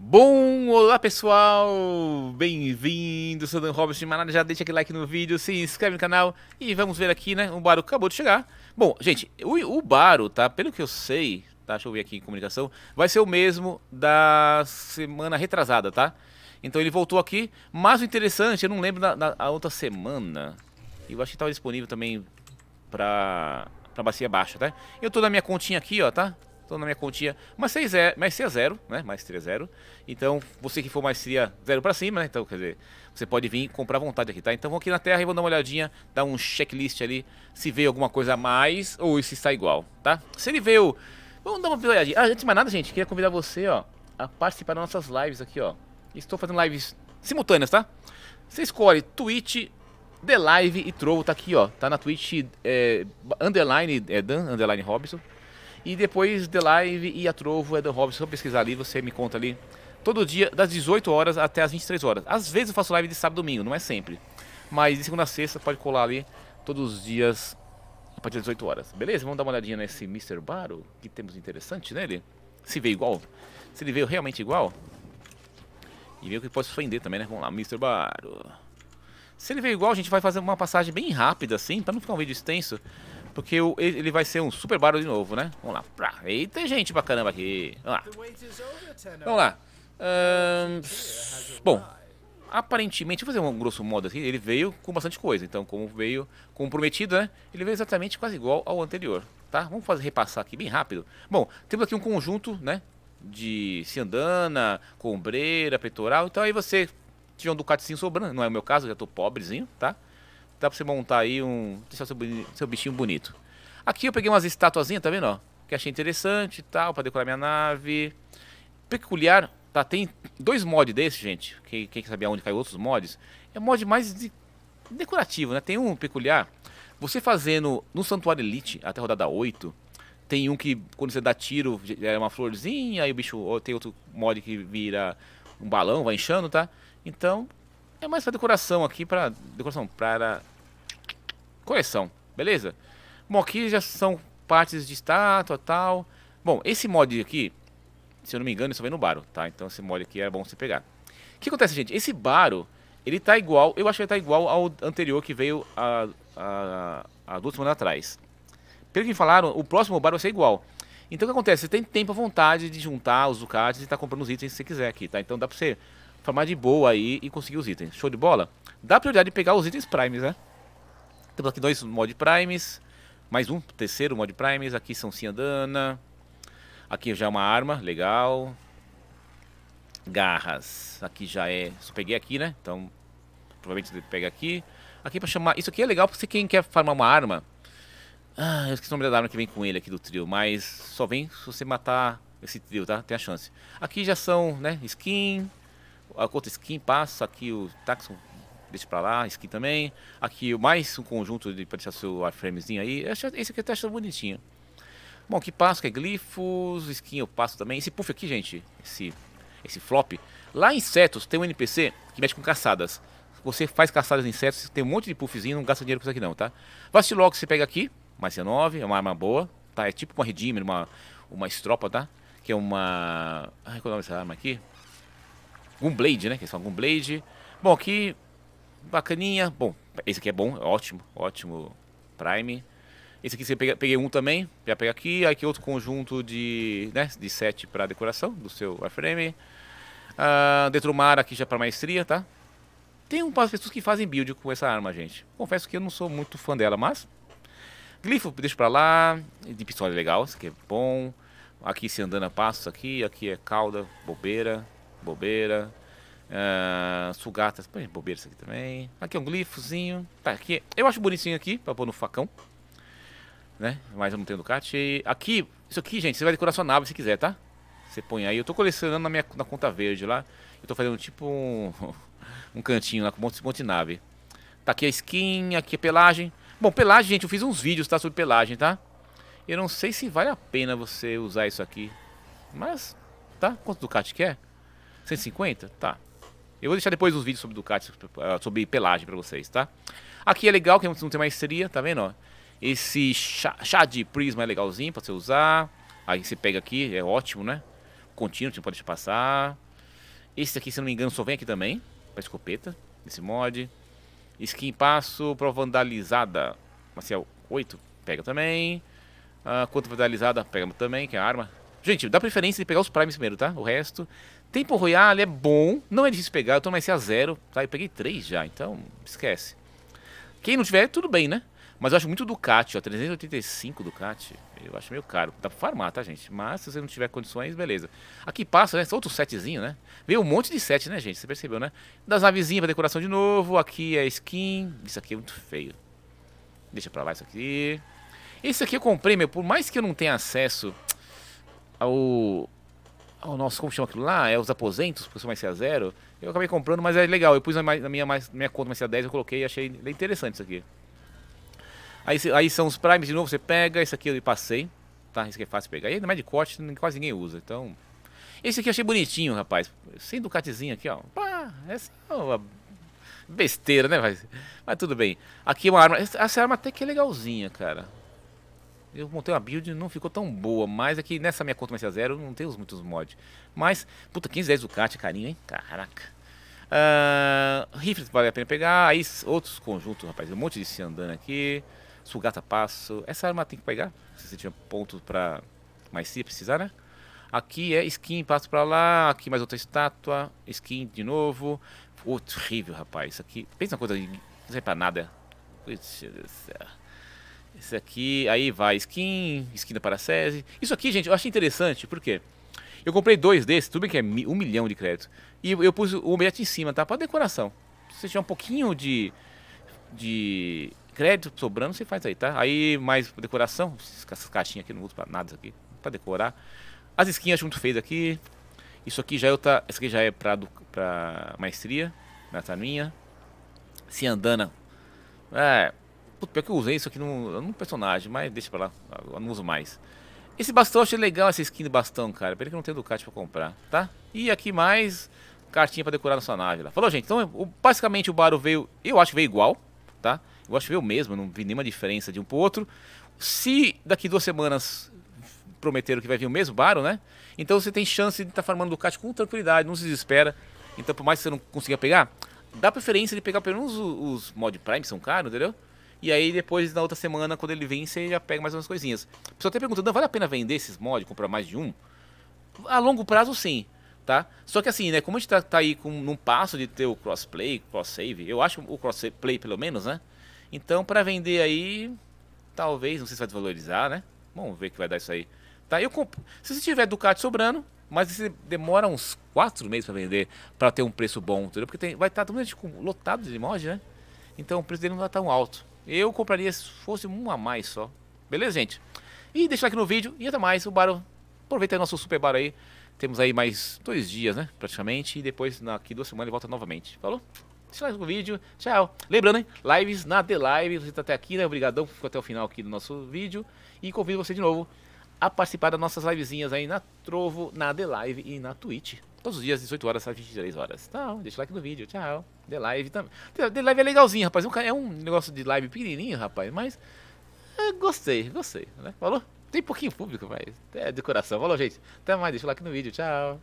Bom, olá pessoal, bem-vindo, sou o Dan Roberts de Manada, já deixa aquele like no vídeo, se inscreve no canal e vamos ver aqui, né, o Baro acabou de chegar. Bom, gente, o, o Baro, tá, pelo que eu sei, tá, deixa eu ver aqui em comunicação, vai ser o mesmo da semana retrasada, tá? Então ele voltou aqui, mas o interessante, eu não lembro da, da a outra semana, eu acho que estava disponível também pra, pra bacia baixa, tá? Eu tô na minha continha aqui, ó, tá? Então na minha continha, mais 6 é, mais 6 é zero, né? Mais 3 é zero. Então você que for mais seria 0 zero para cima, né? Então, quer dizer, você pode vir comprar à vontade aqui, tá? Então vou aqui na terra e vou dar uma olhadinha, dar um checklist ali, se veio alguma coisa a mais ou se está igual, tá? Se ele veio... Vamos dar uma olhadinha. Ah, antes de mais nada, gente, queria convidar você, ó, a participar das nossas lives aqui, ó. Estou fazendo lives simultâneas, tá? Você escolhe Twitch, The Live e Trovo, tá aqui, ó. Tá na Twitch, é, underline, é Dan, underline Robson. E depois The Live e A Trovo, Edan Robson. Se eu pesquisar ali, você me conta ali. Todo dia, das 18 horas até as 23 horas. Às vezes eu faço live de sábado e domingo, não é sempre. Mas de segunda a sexta pode colar ali todos os dias a partir das 18 horas. Beleza? Vamos dar uma olhadinha nesse Mr. Baro. que temos interessante nele? Né, se veio igual. Se ele veio realmente igual. E veio que pode ofender também, né? Vamos lá, Mr. Baro. Se ele veio igual, a gente vai fazer uma passagem bem rápida assim, para não ficar um vídeo extenso. Porque ele vai ser um super barulho de novo, né? Vamos lá. Eita, gente pra caramba aqui. Vamos lá. Vamos lá. bom, aparentemente, vou fazer um grosso modo aqui, ele veio com bastante coisa. Então, como veio comprometido, né? Ele veio exatamente quase igual ao anterior, tá? Vamos fazer repassar aqui bem rápido. Bom, temos aqui um conjunto, né? De ciandana, combreira, peitoral. Então, aí você tiver um ducatezinho sobrando, não é o meu caso, já tô pobrezinho, tá? dá pra você montar aí um. deixar seu, seu bichinho bonito. Aqui eu peguei umas estatuazinhas, tá vendo? Ó, que achei interessante e tal, pra decorar minha nave. Peculiar, tá? Tem dois mods desse, gente. Quem, quem quer saber onde caiu outros mods? É mod mais de, decorativo, né? Tem um peculiar. Você fazendo no Santuário Elite, até rodada 8, tem um que quando você dá tiro é uma florzinha, aí o bicho. Ou tem outro mod que vira um balão, vai inchando, tá? Então, é mais pra decoração aqui, pra... Decoração, para... Coleção, beleza? Bom, aqui já são partes de estátua tal. Bom, esse mod aqui, se eu não me engano, só vem no Baro, tá? Então esse mod aqui é bom você pegar. O que acontece, gente? Esse Baro, ele tá igual... Eu acho que ele tá igual ao anterior que veio a a a duas semanas atrás. Pelo que me falaram, o próximo Baro vai ser igual. Então o que acontece? Você tem tempo à vontade de juntar os Ducatis e tá comprando os itens que você quiser aqui, tá? Então dá pra você farmar de boa aí e conseguir os itens. Show de bola? Dá prioridade de pegar os itens primes, né? Temos aqui dois mod primes. Mais um, terceiro mod primes. Aqui são Ciandana. Aqui já é uma arma, legal. Garras. Aqui já é... Só peguei aqui, né? Então, provavelmente você pega aqui. Aqui pra chamar... Isso aqui é legal porque quem quer farmar uma arma... Ah, eu esqueci o nome da arma que vem com ele aqui do trio. Mas só vem se você matar esse trio, tá? Tem a chance. Aqui já são, né? Skin a outra skin passa, aqui o Taxon deixa pra lá, skin também. Aqui mais um conjunto de para deixar seu wireframezinho aí. Esse aqui eu até achando bonitinho. Bom, aqui passo, que é glifos, skin eu passo também. Esse puff aqui, gente, esse, esse flop. Lá em insetos tem um NPC que mexe com caçadas. Você faz caçadas em insetos, tem um monte de puffzinho, não gasta dinheiro com isso aqui não, tá? Vastilog você pega aqui, mais 19, é uma arma boa, tá? É tipo uma redeemer, uma, uma estropa, tá? Que é uma... Ai, qual é o nome dessa arma aqui? Gunblade, né? Que são falam Gunblade. Bom, aqui, bacaninha. Bom, esse aqui é bom, é ótimo, ótimo Prime. Esse aqui você pega, peguei um também, já pega aqui. Aqui outro conjunto de, né, de sete para decoração do seu wireframe. Uh, ah, Detrumar aqui já é para maestria, tá? Tem um umas pessoas que fazem build com essa arma, gente. Confesso que eu não sou muito fã dela, mas... Glifo deixa pra lá. De pistola é legal, esse aqui é bom. Aqui se andando a passos aqui. Aqui é cauda, bobeira bobeira. Uh, sugatas, põe bobeira isso aqui também. Aqui é um glifozinho. Tá, aqui. Eu acho bonitinho aqui, pra pôr no facão. Né? Mas eu não tenho Ducati. Aqui, isso aqui, gente, você vai decorar sua nave se quiser, tá? Você põe aí. Eu tô colecionando na minha na conta verde lá. Eu tô fazendo tipo um, um cantinho lá com um monte, um monte de nave. Tá aqui a skin, aqui a pelagem. Bom, pelagem, gente, eu fiz uns vídeos, tá? Sobre pelagem, tá? Eu não sei se vale a pena você usar isso aqui. Mas, tá? Quanto Ducati quer? 150? Tá. Eu vou deixar depois os vídeos sobre Ducati, sobre pelagem pra vocês, tá? Aqui é legal, que não tem mais estria, tá vendo? Esse chá, chá de prisma é legalzinho pra você usar. Aí você pega aqui, é ótimo, né? Contínuo, você pode deixar passar. Esse aqui, se não me engano, só vem aqui também, pra escopeta, esse mod. Skin passo pra vandalizada, marcial 8, pega também. Uh, ah, quanto vandalizada, pega também, que é a arma. Gente, dá preferência de pegar os primes primeiro, tá? O resto. Tempo Royale é bom, não é difícil pegar, eu tô mais a zero, tá? Eu peguei três já, então esquece. Quem não tiver, tudo bem, né? Mas eu acho muito Ducati, ó, 385 Ducati, eu acho meio caro. Dá pra farmar, tá, gente? Mas se você não tiver condições, beleza. Aqui passa, né? Outro setzinho, né? Veio um monte de set, né, gente? Você percebeu, né? Das navezinhas pra decoração de novo, aqui é skin, isso aqui é muito feio. Deixa pra lá isso aqui. Esse aqui eu comprei, meu, por mais que eu não tenha acesso ao, ao nosso, como chama aquilo lá? É os aposentos, porque são mais ca zero. Eu acabei comprando, mas é legal. Eu pus na, minha, na minha, mais, minha conta mais ca 10, eu coloquei e achei interessante isso aqui. Aí, aí são os primes de novo, você pega, esse aqui eu passei, tá? Esse aqui é fácil pegar. E ainda mais de corte, quase ninguém usa, então... Esse aqui eu achei bonitinho, rapaz. Sem ducatezinho aqui, ó. Pá, essa é uma besteira, né? Mas, mas tudo bem. Aqui é uma arma... Essa arma até que é legalzinha, cara. Eu montei uma build não ficou tão boa, mas aqui é nessa minha conta a zero não tem os muitos mods. Mas, puta, 15, 10 Ducati, carinho, hein? Caraca. Uh, rifles vale a pena pegar. Aí outros conjuntos, rapaz. Um monte de se andando aqui. Sugata passo. Essa arma tem que pegar. Se você tiver ponto pra mais se precisar, né? Aqui é skin, passo pra lá. Aqui mais outra estátua. Skin de novo. Pô, horrível, rapaz. Isso aqui. Pensa uma coisa. Não serve pra nada. Putz, Deus do céu. Esse aqui, aí vai skin, skin da Paracese. Isso aqui, gente, eu achei interessante, por quê? Eu comprei dois desses, tudo bem que é um milhão de crédito. E eu pus o objeto em cima, tá? Pra decoração. Se você tiver um pouquinho de, de crédito sobrando, você faz aí, tá? Aí mais decoração, essas caixinhas aqui, não uso pra nada isso aqui. Pra decorar. As skins eu acho muito aqui. Isso aqui já, é essa aqui já é pra, pra maestria, na minha. Se andana. É, Puta, pior que eu usei isso aqui num, num personagem, mas deixa pra lá, eu não uso mais. Esse bastão eu achei legal, essa skin de bastão, cara. Pena que não tem Ducati pra comprar, tá? E aqui mais cartinha pra decorar na sua nave lá. Falou, gente, então o, basicamente o Baro veio, eu acho que veio igual, tá? Eu acho que veio o mesmo, não vi nenhuma diferença de um pro outro. Se daqui duas semanas prometeram que vai vir o mesmo Baro, né? Então você tem chance de estar tá farmando Ducati com tranquilidade, não se desespera. Então por mais que você não consiga pegar, dá preferência de pegar pelo menos os, os mod prime, são caros, entendeu? E aí depois, na outra semana, quando ele vem, você já pega mais umas coisinhas. O pessoal até perguntando, vale a pena vender esses mods, comprar mais de um? A longo prazo, sim. Tá? Só que assim, né, como a gente tá, tá aí com, num passo de ter o crossplay, cross-save, eu acho o crossplay pelo menos, né? Então, para vender aí, talvez, não sei se vai desvalorizar, né? Vamos ver o que vai dar isso aí. Tá? Eu comp... Se você tiver Ducati sobrando, mas você demora uns 4 meses para vender, para ter um preço bom, entendeu? Porque tem... vai estar tá, lotado de mod, né? Então o preço dele não vai tá estar tão alto. Eu compraria se fosse um a mais só. Beleza, gente? E deixa o like no vídeo e até mais. O Baro, aproveita aí nosso super baro aí. Temos aí mais dois dias, né? Praticamente. E depois, daqui duas semanas, ele volta novamente. Falou? Deixa o like no vídeo. Tchau. Lembrando, hein? Lives na The Live. Você tá até aqui, né? Obrigadão que ficou até o final aqui do nosso vídeo. E convido você de novo a participar das nossas livezinhas aí na Trovo, na The Live e na Twitch. Todos os dias, 18 horas às 23 horas. Então, deixa o like no vídeo. Tchau. The live também. The live é legalzinho, rapaz. É um negócio de live pequenininho, rapaz. Mas é, gostei, gostei. Né? Falou? Tem pouquinho público, mas é decoração. Falou, gente. Até mais. Deixa o like no vídeo. Tchau.